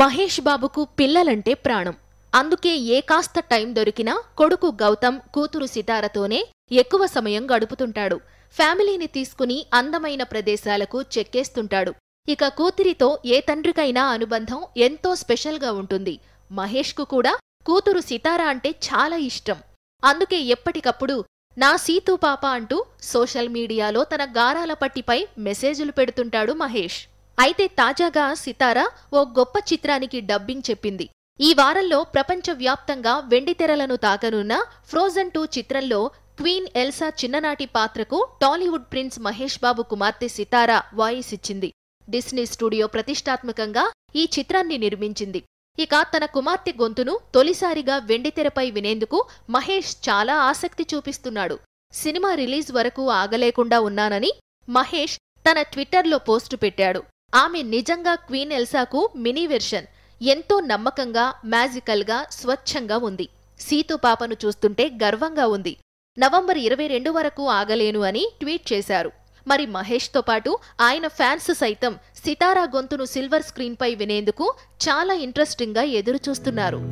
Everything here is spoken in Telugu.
మహేష్ బాబుకు పిల్లలంటే ప్రాణం అందుకే ఏ కాస్త టైం దొరికినా కొడుకు గౌతమ్ కూతురు సితారతోనే ఎక్కువ సమయం గడుపుతుంటాడు ఫ్యామిలీని తీసుకుని అందమైన ప్రదేశాలకు చెక్కేస్తుంటాడు ఇక కూతురితో ఏ తండ్రికైనా అనుబంధం ఎంతో స్పెషల్గా ఉంటుంది మహేష్కు కూడా కూతురు సితార అంటే చాలా ఇష్టం అందుకే ఎప్పటికప్పుడు నా సీతూ పాప అంటూ సోషల్ మీడియాలో తన గారాల పట్టిపై మెసేజులు పెడుతుంటాడు మహేష్ అయితే తాజాగా సితార ఓ గొప్ప చిత్రానికి డబ్బింగ్ చెప్పింది ఈ వారంలో ప్రపంచవ్యాప్తంగా వెండితెరలను తాకనున్న ఫ్రోజన్ టూ చిత్రంలో క్వీన్ ఎల్సా చిన్ననాటి పాత్రకు టాలీవుడ్ ప్రిన్స్ మహేష్ బాబు కుమార్తె సితార వాయిస్ ఇచ్చింది డిస్నీ స్టూడియో ప్రతిష్టాత్మకంగా ఈ చిత్రాన్ని నిర్మించింది ఇక తన కుమార్తె గొంతును తొలిసారిగా వెండితెరపై వినేందుకు మహేష్ చాలా ఆసక్తి చూపిస్తున్నాడు సినిమా రిలీజ్ వరకు ఆగలేకుండా ఉన్నానని మహేష్ తన ట్విట్టర్లో పోస్టు పెట్టాడు ఆమె నిజంగా క్వీన్ ఎల్సాకు మినీ వెర్షన్ ఎంతో నమ్మకంగా మ్యాజికల్గా స్వచ్ఛంగా ఉంది సీతు పాపను చూస్తుంటే గర్వంగా ఉంది నవంబర్ ఇరవై రెండు వరకు ఆగలేను అని ట్వీట్ చేశారు మరి మహేష్తో పాటు ఆయన ఫ్యాన్స్ సైతం సితారా గొంతును సిల్వర్ స్క్రీన్పై వినేందుకు చాలా ఇంట్రెస్టింగ్గా ఎదురుచూస్తున్నారు